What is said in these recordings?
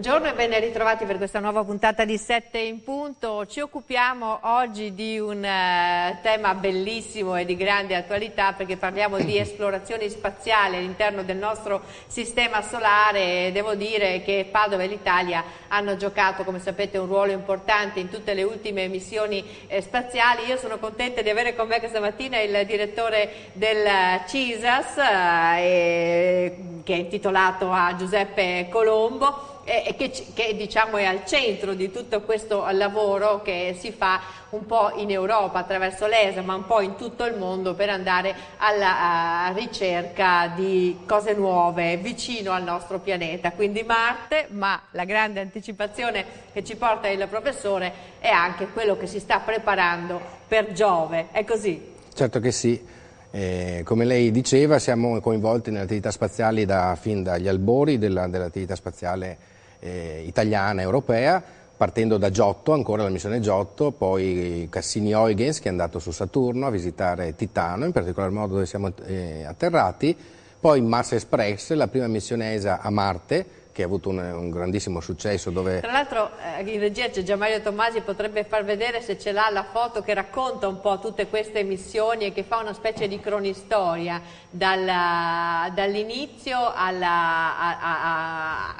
Buongiorno e ben ritrovati per questa nuova puntata di Sette in punto. Ci occupiamo oggi di un eh, tema bellissimo e di grande attualità perché parliamo di esplorazioni spaziali all'interno del nostro sistema solare e devo dire che Padova e l'Italia hanno giocato, come sapete, un ruolo importante in tutte le ultime missioni eh, spaziali. Io sono contenta di avere con me questa mattina il direttore del eh, CISAS che è intitolato a Giuseppe Colombo eh, che, che diciamo, è al centro di tutto questo lavoro che si fa un po' in Europa attraverso l'ESA ma un po' in tutto il mondo per andare alla ricerca di cose nuove vicino al nostro pianeta, quindi Marte, ma la grande anticipazione che ci porta il professore è anche quello che si sta preparando per Giove, è così? Certo che sì. Eh, come lei diceva, siamo coinvolti nelle attività spaziali da, fin dagli albori dell'attività dell spaziale eh, italiana, europea, partendo da Giotto, ancora la missione Giotto, poi Cassini-Huygens che è andato su Saturno a visitare Titano, in particolar modo dove siamo eh, atterrati, poi Mars Express, la prima missione ESA a Marte, che ha avuto un, un grandissimo successo. Dove... Tra l'altro eh, in regia c'è Gianmario Tommasi, potrebbe far vedere se ce l'ha la foto che racconta un po' tutte queste missioni e che fa una specie di cronistoria dall'inizio dall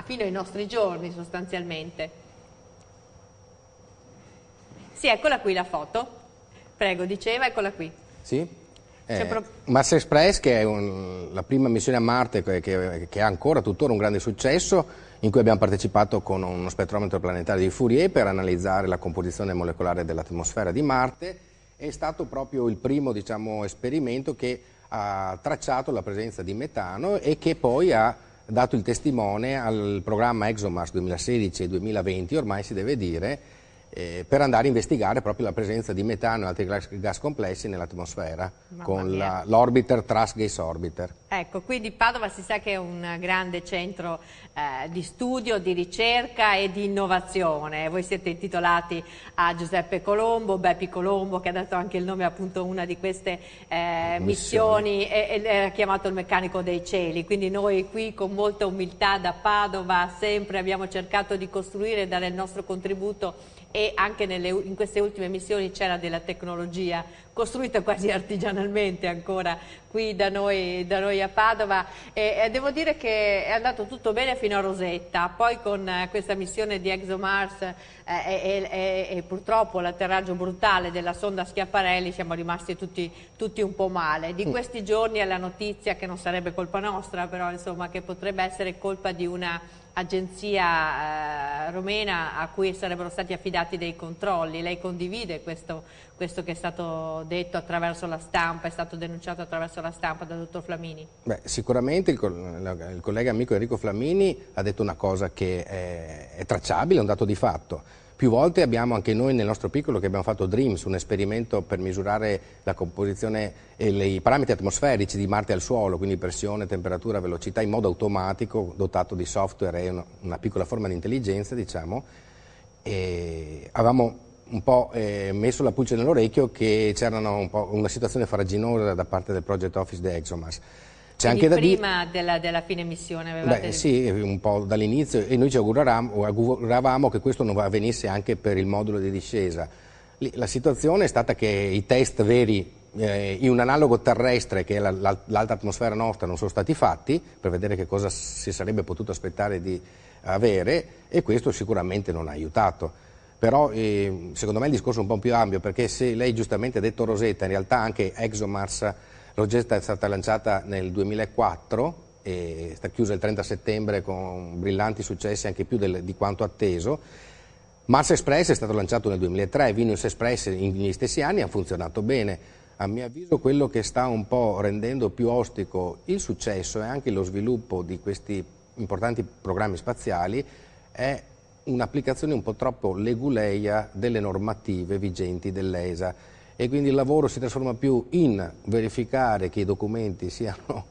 fino ai nostri giorni sostanzialmente. Sì, eccola qui la foto. Prego, diceva, eccola qui. Sì? Eh, cioè, Mars Express, che è un, la prima missione a Marte che, che, ha ancora tuttora un grande successo, in cui abbiamo partecipato con uno spettrometro planetario di Fourier per analizzare la composizione molecolare dell'atmosfera di Marte, è stato proprio il primo diciamo, esperimento che ha tracciato la presenza di metano e che poi ha dato il testimone al programma ExoMars 2016-2020, ormai si deve dire, eh, per andare a investigare proprio la presenza di metano e altri gas, gas complessi nell'atmosfera con l'Orbiter Trust Gas Orbiter. Ecco, quindi Padova si sa che è un grande centro eh, di studio, di ricerca e di innovazione. Voi siete intitolati a Giuseppe Colombo, Beppi Colombo, che ha dato anche il nome appunto a una di queste eh, missioni, e, e era chiamato il meccanico dei cieli. Quindi noi qui con molta umiltà da Padova sempre abbiamo cercato di costruire e dare il nostro contributo e anche nelle, in queste ultime missioni c'era della tecnologia costruita quasi artigianalmente ancora qui da noi, da noi a Padova e, e, devo dire che è andato tutto bene fino a Rosetta, poi con eh, questa missione di ExoMars eh, e, e, e, purtroppo l'atterraggio brutale della sonda Schiaparelli siamo rimasti tutti, tutti un po' male. Di mm. questi giorni è la notizia che non sarebbe colpa nostra, però insomma che potrebbe essere colpa di una agenzia eh, romena a cui sarebbero stati affidati dei controlli. Lei condivide questo, questo, che è stato detto attraverso la stampa, è stato denunciato attraverso la stampa dal dottor Flamini? Beh, sicuramente il, il, collega amico Enrico Flamini ha detto una cosa che è, è tracciabile, è un dato di fatto più volte abbiamo anche noi nel nostro piccolo che abbiamo fatto DREAMS, un esperimento per misurare la composizione e i parametri atmosferici di Marte al suolo, quindi pressione, temperatura, velocità, in modo automatico, dotato di software e una piccola forma di intelligenza, diciamo. E avevamo un po' eh, messo la pulce nell'orecchio che c'era un una situazione faraginosa da parte del project office di ExoMars. C'è anche da prima di... della, della, fine missione avevate... Beh, sì, un po' dall'inizio e noi ci auguravamo, che questo non avvenisse anche per il modulo di discesa. Lì, la situazione è stata che i test veri eh, in un analogo terrestre che è la, l'alta atmosfera nostra non sono stati fatti per vedere che cosa si sarebbe potuto aspettare di avere e questo sicuramente non ha aiutato però eh, secondo me il discorso è un po' più ampio perché se lei giustamente ha detto Rosetta in realtà anche ExoMars L'ogetta è stata lanciata nel 2004 e sta chiusa il 30 settembre con brillanti successi anche più del, di quanto atteso. Mars Express è stato lanciato nel 2003, Venus Express negli stessi anni ha funzionato bene. A mio avviso quello che sta un po' rendendo più ostico il successo e anche lo sviluppo di questi importanti programmi spaziali è un'applicazione un po' troppo leguleia delle normative vigenti dell'ESA e quindi il lavoro si trasforma più in verificare che i documenti siano...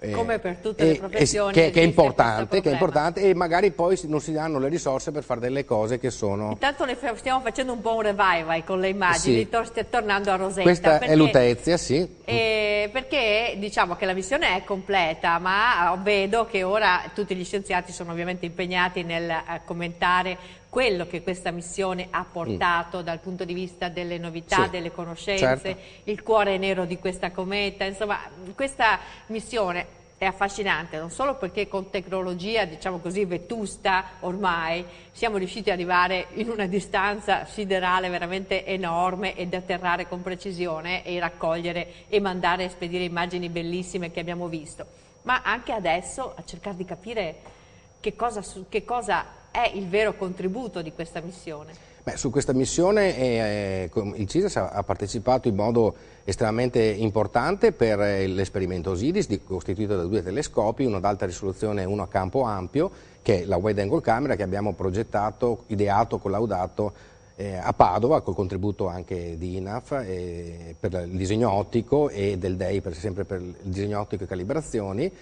Eh, Come per tutte le professioni. Che, che, è che, è importante, e magari poi non si danno le risorse per fare delle cose che sono... Intanto stiamo facendo un po' un revival con le immagini, sì. tornando a Rosetta. Questa perché, è Lutezia, sì. Eh, perché diciamo che la missione è completa, ma vedo che ora tutti gli scienziati sono ovviamente impegnati nel commentare quello che questa missione ha portato mm. dal punto di vista delle novità, sì, delle conoscenze, certo. il cuore nero di questa cometa, insomma questa missione è affascinante, non solo perché con tecnologia, diciamo così, vetusta ormai, siamo riusciti ad arrivare in una distanza siderale veramente enorme ed atterrare con precisione e raccogliere e mandare e spedire immagini bellissime che abbiamo visto, ma anche adesso a cercare di capire che cosa, che cosa è il vero contributo di questa missione? Beh, su questa missione eh, eh il CISES ha partecipato in modo estremamente importante per eh, l'esperimento OSIRIS, costituito da due telescopi, uno ad alta risoluzione e uno a campo ampio, che è la Wide Angle Camera che abbiamo progettato, ideato, collaudato eh, a Padova, col contributo anche di INAF eh, per il disegno ottico e del DEI, per, sempre per il disegno ottico e calibrazioni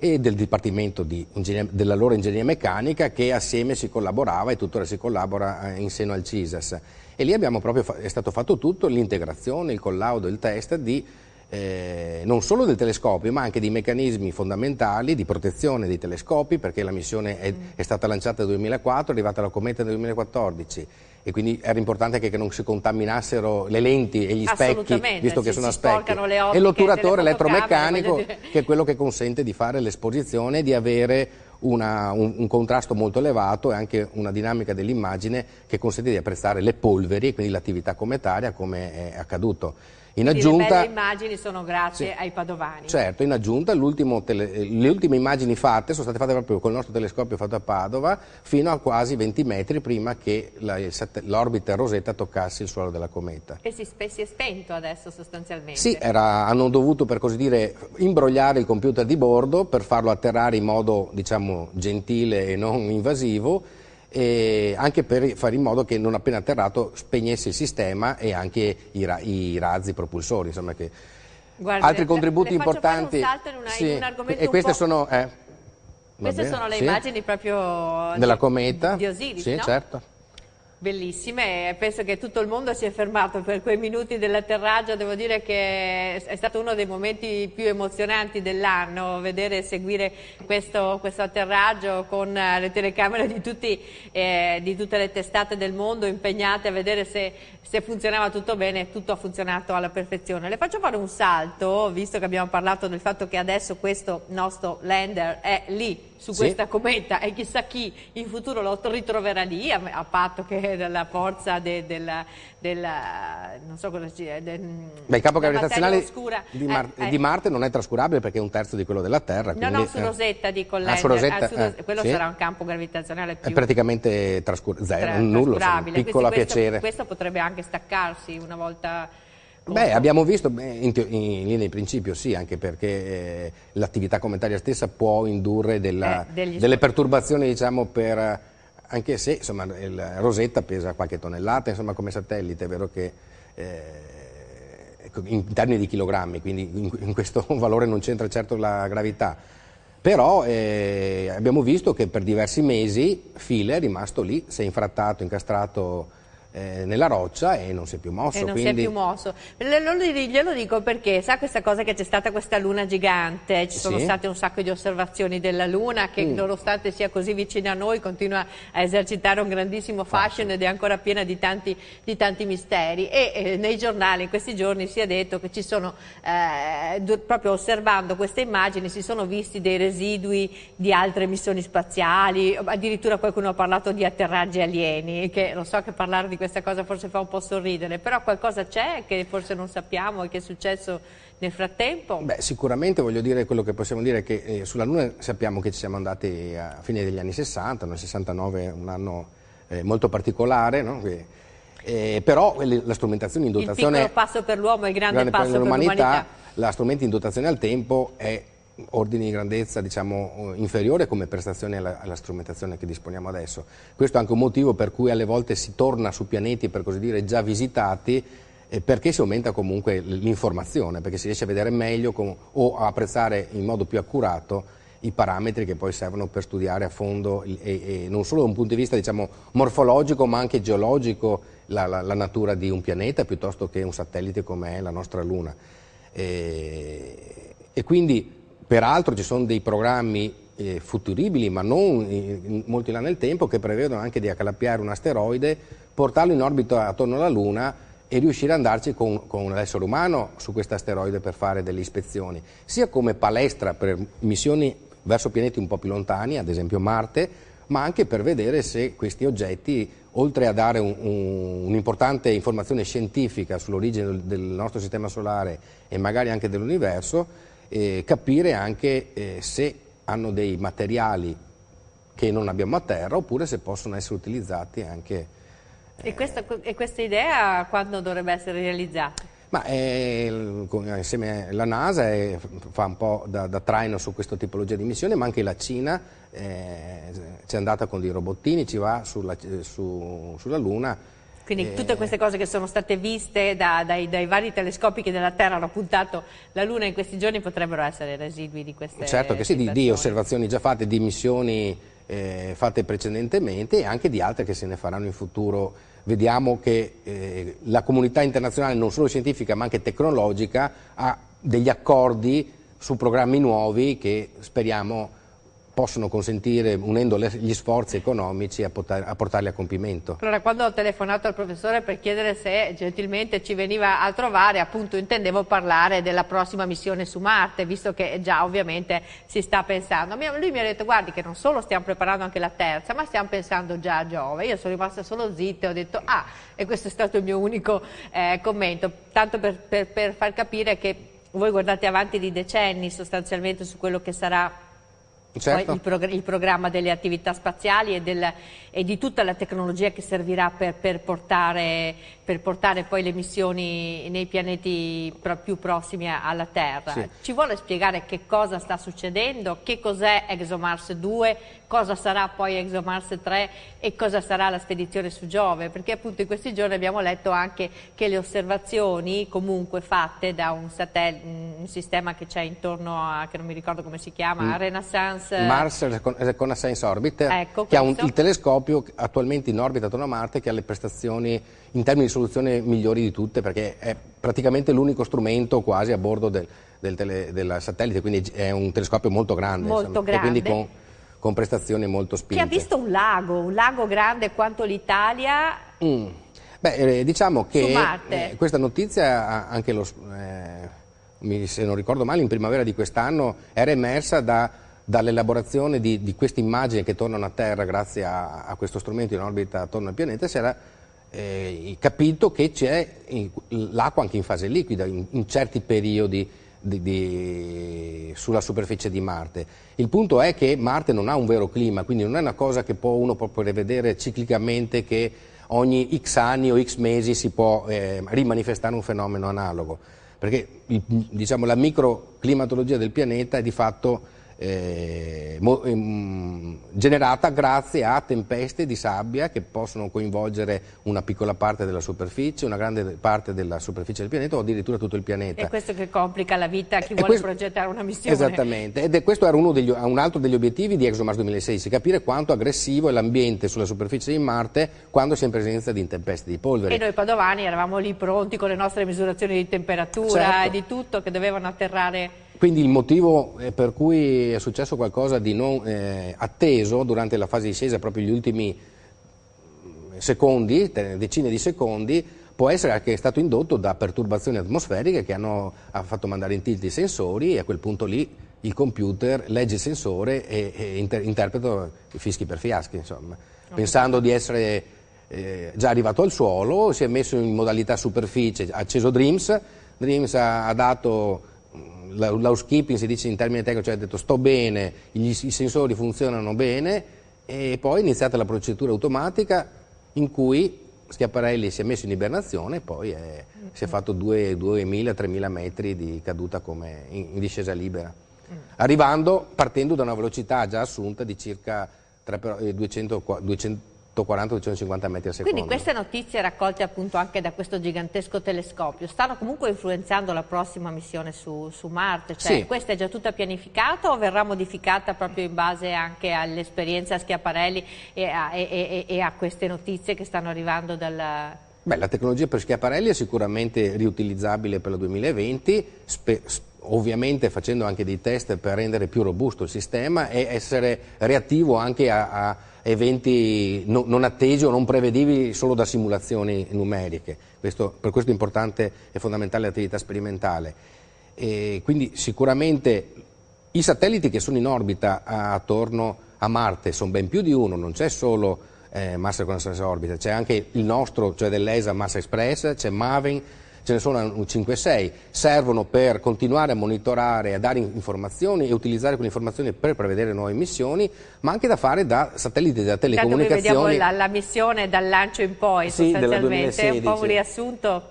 e del Dipartimento di loro Ingegneria Meccanica che assieme si collaborava e tuttora si collabora eh, in seno al CISAS. E lì proprio, è stato fatto tutto, l'integrazione, il collaudo, il test di eh, non solo del telescopio ma anche dei meccanismi fondamentali di protezione dei telescopi perché la missione è, mm. è stata lanciata nel 2004, è arrivata la cometa nel 2014 e quindi era importante anche che non si contaminassero le lenti e gli specchi, visto che sono a specchi. E l'otturatore elettromeccanico, che è quello che consente di fare l'esposizione e di avere una, un, un, contrasto molto elevato e anche una dinamica dell'immagine che consente di apprezzare le polveri, e quindi l'attività cometaria, come è accaduto. In aggiunta, le belle immagini sono grazie sì, ai padovani. Certo, in aggiunta tele, le ultime immagini fatte sono state fatte proprio col nostro telescopio fatto a Padova fino a quasi 20 metri prima che l'orbita Rosetta toccasse il suolo della cometa. E si, si è spento adesso sostanzialmente. Sì, era, hanno dovuto per così dire imbrogliare il computer di bordo per farlo atterrare in modo diciamo gentile e non invasivo anche per fare in modo che non appena atterrato spegnesse il sistema e anche i, ra i razzi propulsori. Insomma, che... Guarda, Altri le, contributi le importanti. Un in, una, sì, in un e queste sono. Eh, queste bene, sono le sì. immagini proprio della cometa di Osiris. Sì, no? certo bellissime penso che tutto il mondo si è fermato per quei minuti dell'atterraggio, devo dire che è stato uno dei momenti più emozionanti dell'anno, vedere e seguire questo, questo, atterraggio con eh, le telecamere di, tutti, eh, di, tutte le testate del mondo impegnate a vedere se, se, funzionava tutto bene, tutto ha funzionato alla perfezione. Le faccio fare un salto, visto che abbiamo parlato del fatto che adesso questo nostro lander è lì su sì. questa cometa e chissà chi in futuro lo ritroverà lì, a, a patto che la forza de, della, della, non so cosa sia, del, mm, Beh, il campo gravitazionale di, Mar eh, eh. di, Marte non è trascurabile perché è un terzo di quello della Terra. Quindi, no, no, su Rosetta dico ah, lei, ah, su Rosetta, ah, su Rosetta eh, quello sì. sarà un campo gravitazionale più... È praticamente zero, tra- nullo, un piccolo Quindi, questo, piacere. Questo potrebbe anche staccarsi una volta Ecco. Beh, abbiamo visto, in, linea di principio sì, anche perché eh, l'attività commentaria stessa può indurre della, eh, delle perturbazioni, diciamo, per, eh, anche se insomma, il Rosetta pesa qualche tonnellata, insomma, come satellite, è vero che... Eh, ecco, in termini di chilogrammi, quindi in, in questo valore non c'entra certo la gravità, però eh, abbiamo visto che per diversi mesi File è rimasto lì, si è infrattato, incastrato eh, nella roccia e non si è più mosso. E non quindi... si è più mosso. glielo dico perché, sa questa cosa che c'è stata questa luna gigante, ci sì. sono state un sacco di osservazioni della luna che mm. nonostante sia così vicina a noi continua a esercitare un grandissimo certo. fascino ed è ancora piena di tanti, di tanti misteri e eh, nei giornali in questi giorni si è detto che ci sono, eh, proprio osservando queste immagini, si sono visti dei residui di altre missioni spaziali, addirittura qualcuno ha parlato di atterraggi alieni, che non so che parlare di questo questa cosa forse fa un po' sorridere, però qualcosa c'è che forse non sappiamo e che è successo nel frattempo? Beh, sicuramente voglio dire quello che possiamo dire è che eh, sulla Luna sappiamo che ci siamo andati a fine degli anni 60, nel 69 un anno eh, molto particolare, no? che, eh, però la strumentazione in dotazione... Il piccolo passo per l'uomo e il grande, grande passo per l'umanità. La strumentazione in dotazione al tempo è ordini di grandezza diciamo, eh, inferiore come prestazione alla, alla, strumentazione che disponiamo adesso. Questo è anche un motivo per cui alle volte si torna su pianeti, per così dire, già visitati eh, perché si aumenta comunque l'informazione, perché si riesce a vedere meglio com- o a apprezzare in modo più accurato i parametri che poi servono per studiare a fondo e, e non solo da un punto di vista diciamo, morfologico ma anche geologico la, la, la, natura di un pianeta piuttosto che un satellite come è la nostra Luna. E, eh, e quindi Peraltro ci sono dei programmi eh, futuribili, ma non eh, molti là nel tempo, che prevedono anche di accalappiare un asteroide, portarlo in orbita attorno alla Luna e riuscire ad andarci con, con l'essere umano su questo asteroide per fare delle ispezioni, sia come palestra per missioni verso pianeti un po' più lontani, ad esempio Marte, ma anche per vedere se questi oggetti, oltre a dare un'importante un, un informazione scientifica sull'origine del nostro sistema solare e magari anche dell'universo, eh, capire anche eh, se hanno dei materiali che non abbiamo a terra oppure se possono essere utilizzati anche. Eh... E, questa, e, questa, idea quando dovrebbe essere realizzata? Ma è, eh, insieme alla NASA è, eh, fa un po' da, da, traino su questa tipologia di missione, ma anche la Cina eh, ci è andata con dei robottini, ci va sulla, su, sulla Luna quindi eh. tutte queste cose che sono state viste da, dai, dai, vari telescopi che della Terra hanno puntato la Luna in questi giorni potrebbero essere residui di queste Certo che sì, di, di, osservazioni già fatte, di missioni eh, fatte precedentemente e anche di altre che se ne faranno in futuro. Vediamo che eh, la comunità internazionale, non solo scientifica ma anche tecnologica, ha degli accordi su programmi nuovi che speriamo possono consentire, unendo le, gli sforzi economici, a, potar, a, portarli a compimento. Allora, quando ho telefonato al professore per chiedere se gentilmente ci veniva a trovare, appunto intendevo parlare della prossima missione su Marte, visto che già ovviamente si sta pensando. Lui mi ha detto, guardi che non solo stiamo preparando anche la terza, ma stiamo pensando già a Giove. Io sono rimasta solo zitta e ho detto, ah, e questo è stato il mio unico eh, commento, tanto per, per, per far capire che voi guardate avanti di decenni sostanzialmente su quello che sarà certo. il, prog il, programma delle attività spaziali e, del, e, di tutta la tecnologia che servirà per, per, portare, per portare, poi le missioni nei pianeti pro più prossimi alla Terra. Sì. Ci vuole spiegare che cosa sta succedendo, che cos'è ExoMars 2, cosa sarà poi ExoMars 3 e cosa sarà la spedizione su Giove, perché appunto in questi giorni abbiamo letto anche che le osservazioni comunque fatte da un, un sistema che c'è intorno a, che non mi ricordo come si chiama, mm. Renaissance, Mars. Eh. Mars con, con Science Orbit, ecco, che questo. ha un, il telescopio attualmente in orbita attorno a Marte che ha le prestazioni in termini di soluzione migliori di tutte, perché è praticamente l'unico strumento quasi a bordo del, del, tele, del satellite, quindi è un telescopio molto grande. Molto insomma, grande con prestazioni molto spinte. Che ha visto un lago, un lago grande quanto l'Italia. Mm. Beh, eh, diciamo che eh, questa notizia, anche lo, eh, se non ricordo male, in primavera di quest'anno era emersa da dall'elaborazione di, di queste immagini che tornano a Terra grazie a, a questo strumento in orbita attorno al pianeta, si era eh, capito che c'è l'acqua anche in fase liquida in, in certi periodi di, di, sulla superficie di Marte. Il punto è che Marte non ha un vero clima, quindi non è una cosa che può uno può prevedere ciclicamente che ogni x anni o x mesi si può eh, rimanifestare un fenomeno analogo, perché diciamo, la microclimatologia del pianeta è di fatto eh, mo, ehm, generata grazie a tempeste di sabbia che possono coinvolgere una piccola parte della superficie, una grande parte della superficie del pianeta o addirittura tutto il pianeta. E questo che complica la vita a chi e vuole questo, progettare una missione. Esattamente, ed è questo era degli, un altro degli obiettivi di ExoMars 2016, capire quanto aggressivo è l'ambiente sulla superficie di Marte quando si è in presenza di tempeste di polvere. E noi padovani eravamo lì pronti con le nostre misurazioni di temperatura certo. e di tutto che dovevano atterrare quindi il motivo eh, per cui è successo qualcosa di non eh, atteso durante la fase di scesa, proprio gli ultimi mm, secondi, decine di secondi, può essere anche stato indotto da perturbazioni atmosferiche che hanno ha fatto mandare in tilt i sensori e a quel punto lì il computer legge il sensore e, e inter, interpreta i fischi per fiaschi, insomma. Okay. Pensando di essere eh, già arrivato al suolo, si è messo in modalità superficie, ha acceso Dreams, Dreams ha, ha dato l'housekeeping si dice in termini tecnici, cioè ha detto sto bene, gli, i sensori funzionano bene e poi è iniziata la procedura automatica in cui Schiaparelli si è messo in ibernazione e poi è, si è mm. fatto 2.000-3.000 metri di caduta come in, in discesa libera, mm. arrivando partendo da una velocità già assunta di circa 3, 200, 200 140-250 metri al secondo. Quindi queste notizie raccolte appunto anche da questo gigantesco telescopio stanno comunque influenzando la prossima missione su, su Marte? Cioè, sì. Questa è già tutta pianificata o verrà modificata proprio in base anche all'esperienza a Schiaparelli e a, e, e, e a queste notizie che stanno arrivando dal, Beh, la tecnologia per Schiaparelli è sicuramente riutilizzabile per il 2020, ovviamente facendo anche dei test per rendere più robusto il sistema e essere reattivo anche a, a eventi no, non attesi o non prevedibili solo da simulazioni numeriche. Questo, per questo è importante e fondamentale l'attività sperimentale. E quindi sicuramente i satelliti che sono in orbita a, attorno a Marte sono ben più di uno, non c'è solo eh, Mars Reconnaissance Orbiter, c'è anche il nostro, cioè dell'ESA Mars Express, c'è Maven, ce ne sono 5-6, servono per continuare a monitorare, a dare informazioni e utilizzare quelle informazioni per prevedere nuove missioni, ma anche da fare da satelliti, da telecomunicazioni. Tanto vediamo la, la, missione dal lancio in poi sì, sostanzialmente, un po' un riassunto.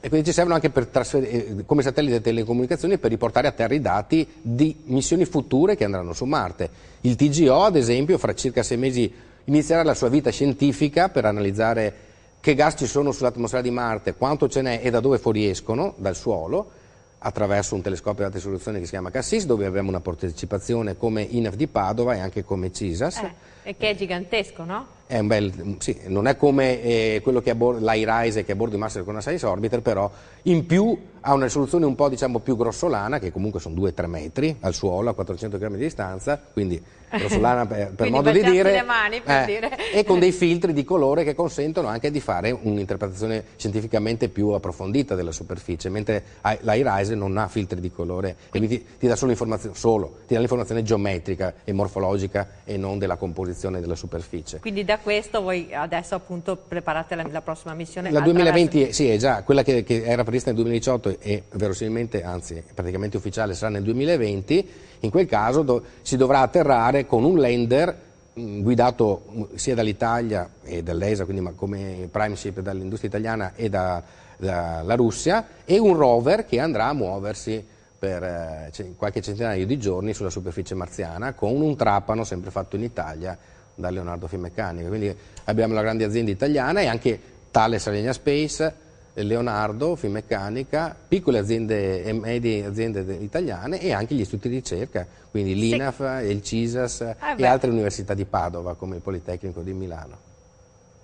E quindi ci servono anche eh, come satelliti di telecomunicazioni per riportare a terra i dati di missioni future che andranno su Marte. Il TGO, ad esempio, fra circa sei mesi inizierà la sua vita scientifica per analizzare che gas ci sono sull'atmosfera di Marte, quanto ce n'è e da dove fuoriescono, dal suolo, attraverso un telescopio di alte soluzioni che si chiama Cassis, dove abbiamo una partecipazione come INAF di Padova e anche come CISAS. Eh, e che è gigantesco, no? È bel, sì, non è come eh, quello che è l'AIRISE che è a bordo di Mars con una 6 Orbiter, però in più ha una risoluzione un po' diciamo, più grossolana, che comunque sono 2-3 metri al suolo, a 400 km di distanza, quindi grossolana per, per modo di dire, mani, per eh, dire. e con dei filtri di colore che consentono anche di fare un'interpretazione scientificamente più approfondita della superficie, mentre la Rise non ha filtri di colore, e quindi ti, ti dà solo, solo ti dà l'informazione geometrica e morfologica e non della composizione della superficie. Quindi da questo voi adesso appunto preparate la, la prossima missione? La 2020 sì, è già quella che, che era prevista nel 2018 e verosimilmente, anzi praticamente ufficiale, sarà nel 2020 in quel caso do, si dovrà atterrare con un lander mm, guidato mm, sia dall'Italia e dall'ESA, quindi ma come ship dall'industria italiana e da, dalla Russia, e un rover che andrà a muoversi per eh, qualche centinaio di giorni sulla superficie marziana con un trapano sempre fatto in Italia da Leonardo Finmeccanica. Quindi abbiamo la grande azienda italiana e anche tale Alenia Space Leonardo, Finmeccanica, piccole aziende e medie aziende italiane e anche gli istituti di ricerca, quindi l'INAF, sì. il CISAS ah, e altre università di Padova come il Politecnico di Milano.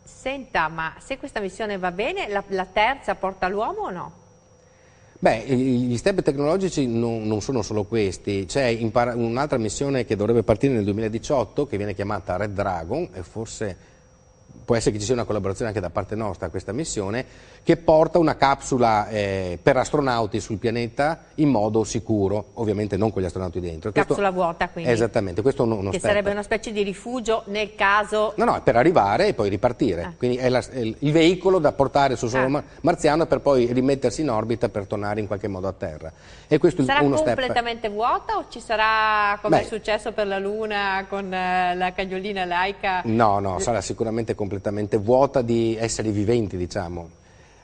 Senta, ma se questa missione va bene, la, la terza porta l'uomo o no? Beh, gli step tecnologici non, non sono solo questi, c'è un'altra missione che dovrebbe partire nel 2018 che viene chiamata Red Dragon e forse può essere che ci sia una collaborazione anche da parte nostra a questa missione, che porta una capsula eh, per astronauti sul pianeta in modo sicuro, ovviamente non con gli astronauti dentro. Questo, capsula vuota quindi. Esattamente, questo è uno, uno Che step. sarebbe una specie di rifugio nel caso... No, no, è per arrivare e poi ripartire, ah. quindi è, la, è, il veicolo da portare sul suolo ah. marziano per poi rimettersi in orbita per tornare in qualche modo a terra. E questo sarà uno completamente step. vuota o ci sarà come Beh. è successo per la Luna con eh, la cagnolina laica? No, no, sarà sicuramente completamente completamente vuota di esseri viventi, diciamo.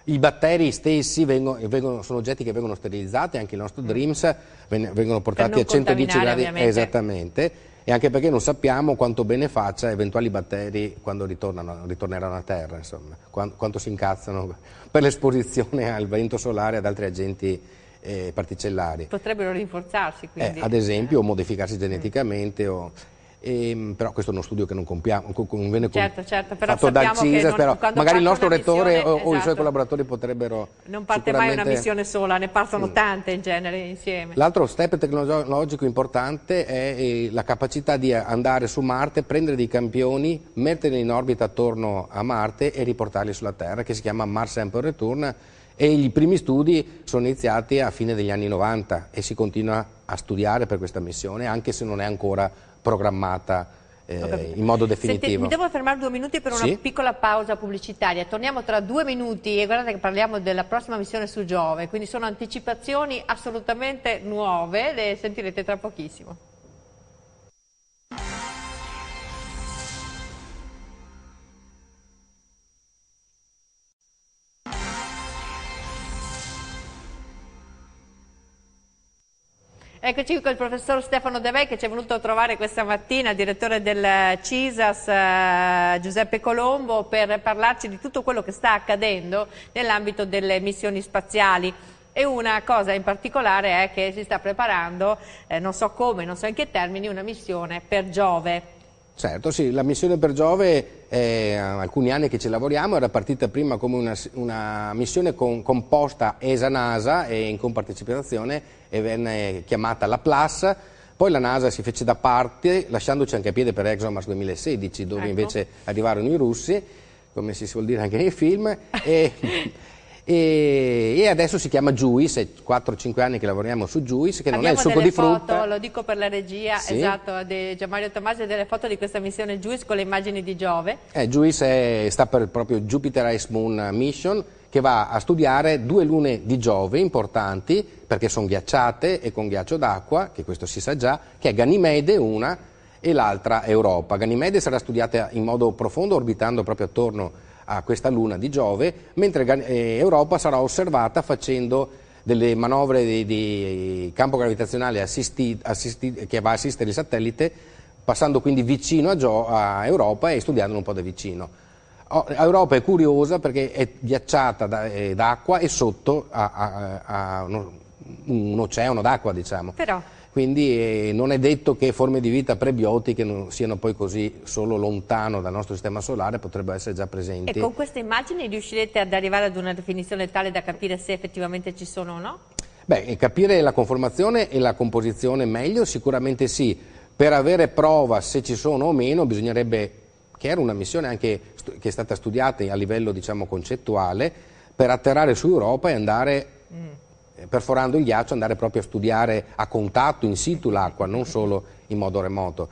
I batteri stessi vengono, vengono, sono oggetti che vengono sterilizzati, anche il nostro mm. DREAMS vengono portati a 110 gradi ovviamente. esattamente e anche perché non sappiamo quanto bene faccia eventuali batteri quando ritorneranno a terra, insomma, quanto, si incazzano per l'esposizione al vento solare e ad altri agenti eh, particellari. Potrebbero rinforzarsi quindi. Eh, ad esempio, eh. modificarsi mm. geneticamente. O... E, ehm, però questo è uno studio che non, compiamo, non viene certo, certo, fatto dal CISES, non, magari il nostro rettore missione, o, esatto. i suoi esatto. collaboratori potrebbero Non parte sicuramente... mai una missione sola, ne partono mm. tante in genere insieme. L'altro step tecnologico importante è eh, la capacità di andare su Marte, prendere dei campioni, metterli in orbita attorno a Marte e riportarli sulla Terra, che si chiama Mars Sample Return e i primi studi sono iniziati a fine degli anni 90 e si continua a studiare per questa missione anche se non è ancora programmata eh, in modo definitivo. Senti, mi devo fermare due minuti per una sì? piccola pausa pubblicitaria. Torniamo tra due minuti e guardate che parliamo della prossima missione su Giove, quindi sono anticipazioni assolutamente nuove, le sentirete tra pochissimo. Eccoci con il professor Stefano De Vecchi che ci è venuto a trovare questa mattina, direttore del CISAS eh, Giuseppe Colombo, per parlarci di tutto quello che sta accadendo nell'ambito delle missioni spaziali. E una cosa in particolare è che si sta preparando, eh, non so come, non so in che termini, una missione per Giove. Certo, sì, la missione per Giove, eh, alcuni anni che ci lavoriamo, era partita prima come una, una missione con, composta ESA-NASA e in compartecipazione e venne chiamata la PLAS, poi la NASA si fece da parte lasciandoci anche a piede per ExoMars 2016 dove ecco. invece arrivarono i russi, come si suol dire anche nei film, e e, e adesso si chiama Juice, è 4-5 anni che lavoriamo su Juice, che non Abbiamo è il succo di frutta. delle foto, lo dico per la regia, sì. esatto, di Gianmario Tomasi, delle foto di questa missione Juice con le immagini di Giove. Eh, Juice è, sta per proprio Jupiter Ice Moon Mission, che va a studiare due lune di Giove importanti, perché sono ghiacciate e con ghiaccio d'acqua, che questo si sa già, che è Ganimede una e l'altra Europa. Ganimede sarà studiata in modo profondo orbitando proprio attorno a a questa luna di Giove, mentre eh, Europa sarà osservata facendo delle manovre di, di campo gravitazionale assisti, assisti, che va a assistere il satellite, passando quindi vicino a, Gio, a Europa e studiandolo un po' da vicino. Europa è curiosa perché è ghiacciata da, eh, d'acqua e sotto a, a, a un, un, oceano d'acqua, diciamo. Però quindi eh, non è detto che forme di vita prebiotiche non siano poi così solo lontano dal nostro sistema solare, potrebbero essere già presenti. E con queste immagini riuscirete ad arrivare ad una definizione tale da capire se effettivamente ci sono o no? Beh, eh, capire la conformazione e la composizione meglio sicuramente sì, per avere prova se ci sono o meno bisognerebbe, che era una missione anche che è stata studiata a livello diciamo, concettuale, per atterrare su Europa e andare... Mm eh, perforando il ghiaccio andare proprio a studiare a contatto, in situ l'acqua, non solo in modo remoto.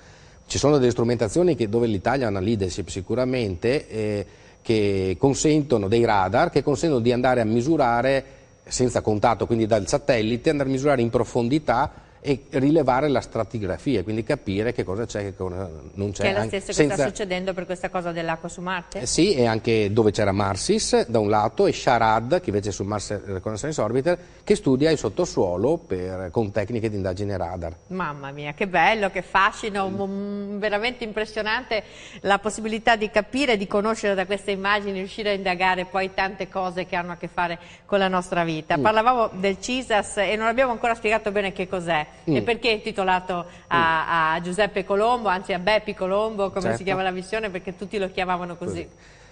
Ci sono delle strumentazioni che, dove l'Italia ha una leadership sicuramente, eh, che consentono dei radar, che consentono di andare a misurare senza contatto, quindi dal satellite, andare a misurare in profondità e rilevare la stratigrafia, quindi capire che cosa c'è e che cosa non c'è. Che è lo stesso che sta succedendo per questa cosa dell'acqua su Marte? Eh sì, e anche dove c'era Marsis da un lato e Sharad, che invece è su Mars eh, Reconnaissance Orbiter, che studia il sottosuolo per, con tecniche di indagine radar. Mamma mia, che bello, che fascino, mm. veramente impressionante la possibilità di capire, di conoscere da queste immagini, riuscire a indagare poi tante cose che hanno a che fare con la nostra vita. Mm. Parlavamo del CISAS e non abbiamo ancora spiegato bene che cos'è. Mm. E perché è intitolato a, mm. a, Giuseppe Colombo, anzi a Beppi Colombo, come certo. si chiama la missione, perché tutti lo chiamavano così.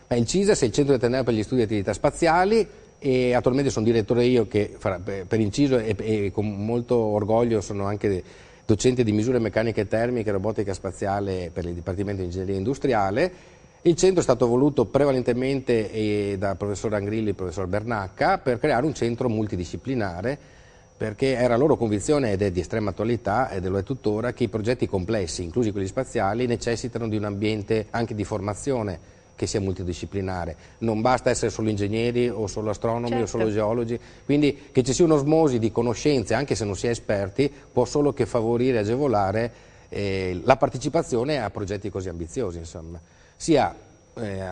così. il CISES è il Centro Italiano per gli Studi di Attività Spaziali, e attualmente sono direttore io che per inciso e, e, con molto orgoglio sono anche docente di misure meccaniche e termiche e robotica spaziale per il Dipartimento di Ingegneria Industriale. Il centro è stato voluto prevalentemente eh, da professor Angrilli e professor Bernacca per creare un centro multidisciplinare perché era loro convinzione ed è di estrema attualità ed lo è tuttora che i progetti complessi, inclusi quelli spaziali, necessitano di un ambiente anche di formazione che sia multidisciplinare, non basta essere solo ingegneri o solo astronomi certo. o solo certo. geologi, quindi che ci sia un'osmosi di conoscenze, anche se non si è esperti, può solo che favorire e agevolare eh, la partecipazione a progetti così ambiziosi, insomma. sia eh,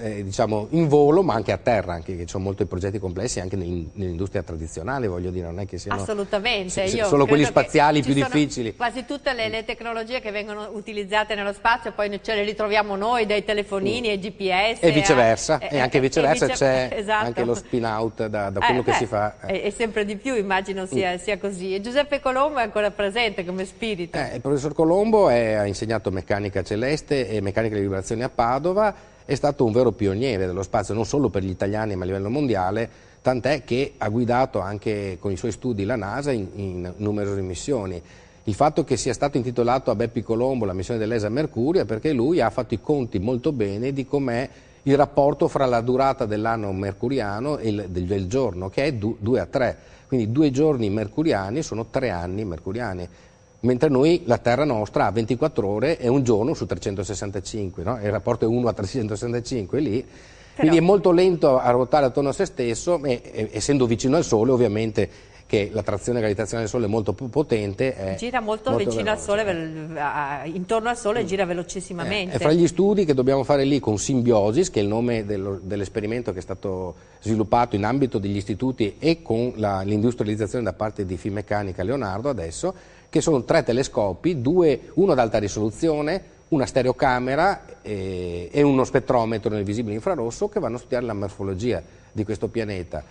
eh, diciamo in volo ma anche a terra, anche, ci sono molti progetti complessi anche nell'industria tradizionale, voglio dire, non è che siano Assolutamente, se, solo quelli spaziali più difficili. Quasi tutte le, le, tecnologie che vengono utilizzate nello spazio poi ce le ritroviamo noi dai telefonini mm. e GPS. E viceversa, eh, e, anche eh, viceversa c'è esatto. anche lo spin out da, da quello eh, che beh, si fa. E, eh. sempre di più immagino mm. sia, mm. sia, così. E Giuseppe Colombo è ancora presente come spirito. il professor Colombo è, ha insegnato meccanica celeste e meccanica di vibrazioni a Padova Cordova è stato un vero pioniere dello spazio, non solo per gli italiani ma a livello mondiale, tant'è che ha guidato anche con i suoi studi la NASA in, in numerose missioni. Il fatto che sia stato intitolato a Beppi Colombo la missione dell'ESA Mercurio è perché lui ha fatto i conti molto bene di com'è il rapporto fra la durata dell'anno mercuriano e il, del, del, giorno, che è 2 du, a 3. Quindi due giorni mercuriani sono tre anni mercuriani mentre noi la Terra nostra ha 24 ore e un giorno su 365, no? il rapporto è 1 a 365 lì, Però... quindi è molto lento a ruotare attorno a se stesso, e, e, essendo vicino al Sole ovviamente che la trazione gravitazionale del Sole è molto potente. gira molto, molto vicino veloce. al Sole, intorno al Sole mm. gira eh, velocissimamente. Eh, fra gli studi che dobbiamo fare lì con Symbiosis, che è il nome dell'esperimento che è stato sviluppato in ambito degli istituti e con l'industrializzazione da parte di Fimeccanica Leonardo adesso, che sono tre telescopi, due, uno ad alta risoluzione, una stereocamera e, eh, e uno spettrometro nel visibile infrarosso che vanno a studiare la morfologia di questo pianeta.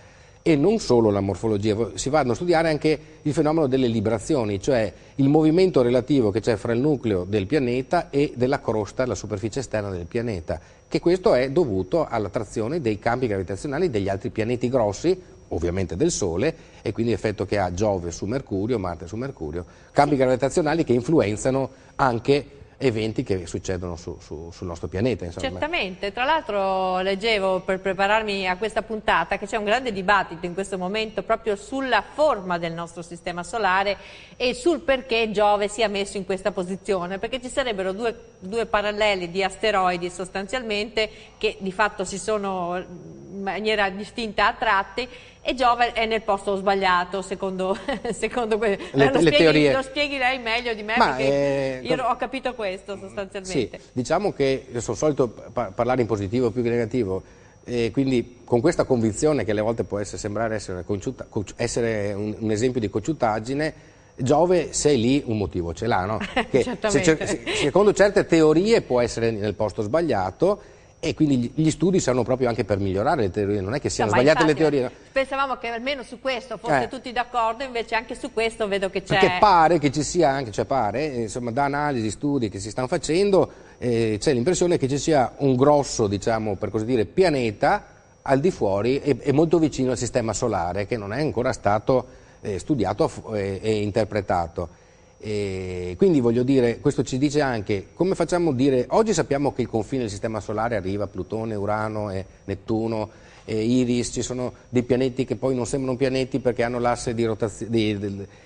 E non solo la morfologia, si vanno a studiare anche il fenomeno delle librazioni, cioè il movimento relativo che c'è fra il nucleo del pianeta e della crosta, la superficie esterna del pianeta, che questo è dovuto all'attrazione dei campi gravitazionali degli altri pianeti grossi ovviamente del Sole e quindi l'effetto che ha Giove su Mercurio, Marte su Mercurio, cambi gravitazionali che influenzano anche eventi che succedono su, su, sul nostro pianeta. Insomma. Certamente, tra l'altro leggevo per prepararmi a questa puntata che c'è un grande dibattito in questo momento proprio sulla forma del nostro sistema solare e sul perché Giove sia messo in questa posizione, perché ci sarebbero due, due paralleli di asteroidi sostanzialmente che di fatto si sono in maniera distinta attratti e Giove è nel posto sbagliato, secondo, secondo que... le, lo, le spieghi, teorie. lo spieghi lei meglio di me, Ma perché eh, io ho capito questo sostanzialmente. Sì, diciamo che sono solito parlare in positivo più che negativo, e quindi con questa convinzione che alle volte può essere, sembrare essere, conciuta, essere un, un, esempio di cocciutaggine, Giove se è lì un motivo ce l'ha, no? Che se, secondo certe teorie può essere nel posto sbagliato e quindi gli studi servono proprio anche per migliorare le teorie, non è che siano no, sbagliate infatti, le teorie. Pensavamo che almeno su questo fosse eh. tutti d'accordo, invece anche su questo vedo che c'è... Perché pare che ci sia anche, cioè pare, eh, insomma da analisi, studi che si stanno facendo, eh, c'è l'impressione che ci sia un grosso, diciamo, per così dire, pianeta al di fuori e, e molto vicino al sistema solare, che non è ancora stato eh, studiato eh, e interpretato. E quindi voglio dire, questo ci dice anche come facciamo a dire, oggi sappiamo che il confine del sistema solare arriva Plutone, Urano, e Nettuno, e Iris, ci sono dei pianeti che poi non sembrano pianeti perché hanno l'asse di rotazione,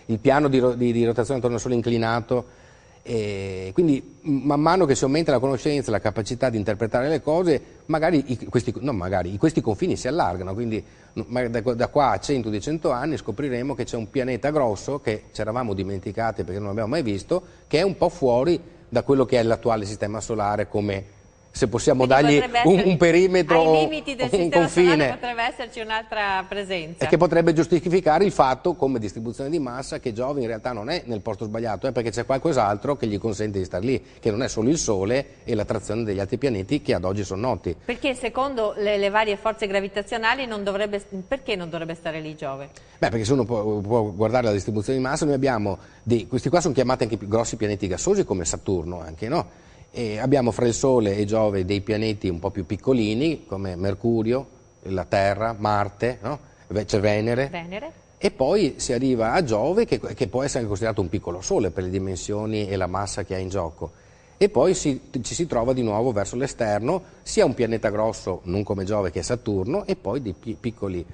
il piano di, di, di rotazione attorno al Sole inclinato e quindi man mano che si aumenta la conoscenza, la capacità di interpretare le cose, magari, questi, no, magari questi, confini si allargano, quindi da, qua a 100-200 anni scopriremo che c'è un pianeta grosso che ci eravamo dimenticati perché non l'abbiamo mai visto, che è un po' fuori da quello che è l'attuale sistema solare come se possiamo Quindi dargli un, un, perimetro, un confine. potrebbe esserci un'altra presenza. E che potrebbe giustificare il fatto, come distribuzione di massa, che Giove in realtà non è nel posto sbagliato, è eh, perché c'è qualcos'altro che gli consente di star lì, che non è solo il Sole e l'attrazione degli altri pianeti che ad oggi sono noti. Perché secondo le, le varie forze gravitazionali non dovrebbe, perché non dovrebbe stare lì Giove? Beh, perché se uno può, può guardare la distribuzione di massa, noi abbiamo dei, questi qua sono chiamati anche grossi pianeti gassosi come Saturno, anche no? E abbiamo fra il Sole e Giove dei pianeti un po' più piccolini, come Mercurio, la Terra, Marte, no? c'è cioè Venere. Venere. E poi si arriva a Giove, che, che, può essere considerato un piccolo Sole per le dimensioni e la massa che ha in gioco. E poi si, ci si trova di nuovo verso l'esterno, sia un pianeta grosso, non come Giove, che è Saturno, e poi dei pi piccoli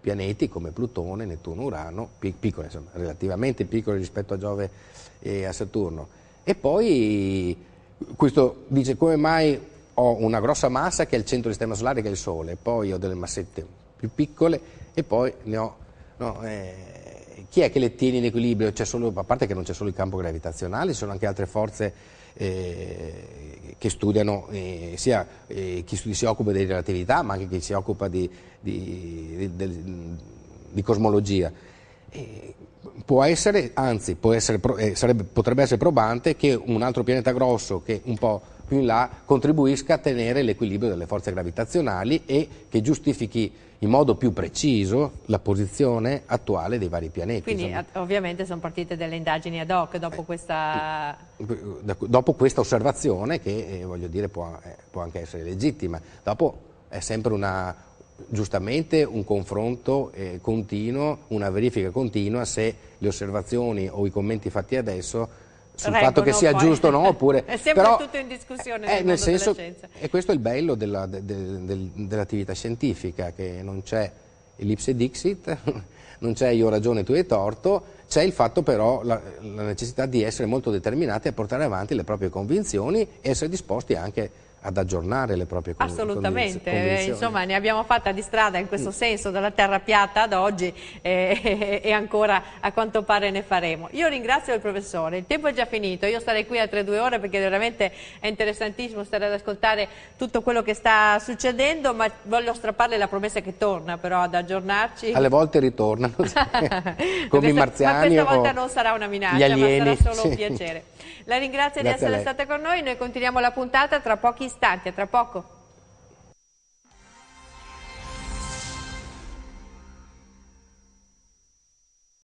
pianeti come Plutone, Nettuno, Urano, pic piccoli, insomma, relativamente piccoli rispetto a Giove e a Saturno. E poi questo dice come mai ho una grossa massa che è il centro del sistema solare che è il Sole, poi ho delle massette più piccole e poi ne ho... No, eh, chi è che le tiene in equilibrio? Solo, a parte che non c'è solo il campo gravitazionale, ci sono anche altre forze eh, che studiano, eh, sia eh, chi si occupa di relatività, ma anche chi si occupa di, di, di, di cosmologia. E può essere, anzi può essere, eh, sarebbe, potrebbe essere probante che un altro pianeta grosso che un po' più in là contribuisca a tenere l'equilibrio delle forze gravitazionali e che giustifichi in modo più preciso la posizione attuale dei vari pianeti. Quindi ad, eh, ovviamente sono partite delle indagini ad hoc dopo eh, questa... Dopo questa osservazione che eh, voglio dire può, eh, può anche essere legittima. Dopo è sempre una, giustamente un confronto eh, continuo, una verifica continua se le osservazioni o i commenti fatti adesso sul Reggono fatto che sia poi. giusto o no, oppure... è sempre però, tutto in discussione eh, nel eh, senso, E questo è il bello della, de, de, de, dell'attività scientifica, che non c'è ellipse dixit, non c'è io ho ragione, tu hai torto, c'è il fatto però, la, la necessità di essere molto determinati a portare avanti le proprie convinzioni e essere disposti anche ad aggiornare le proprie con Assolutamente, eh, condizioni. insomma ne abbiamo fatta di strada in questo mm. senso, dalla terra piatta ad oggi eh, e ancora a quanto pare ne faremo. Io ringrazio il professore, il tempo è già finito, io starei qui altre due ore perché veramente è interessantissimo stare ad ascoltare tutto quello che sta succedendo, ma voglio strapparle la promessa che torna però ad aggiornarci. Alle volte ritornano, come i marziani. Ma questa volta non sarà una minaccia, ma sarà solo sì. un piacere. La ringrazio Grazie di essere stata con noi, noi continuiamo la puntata tra pochi istanti, a tra poco.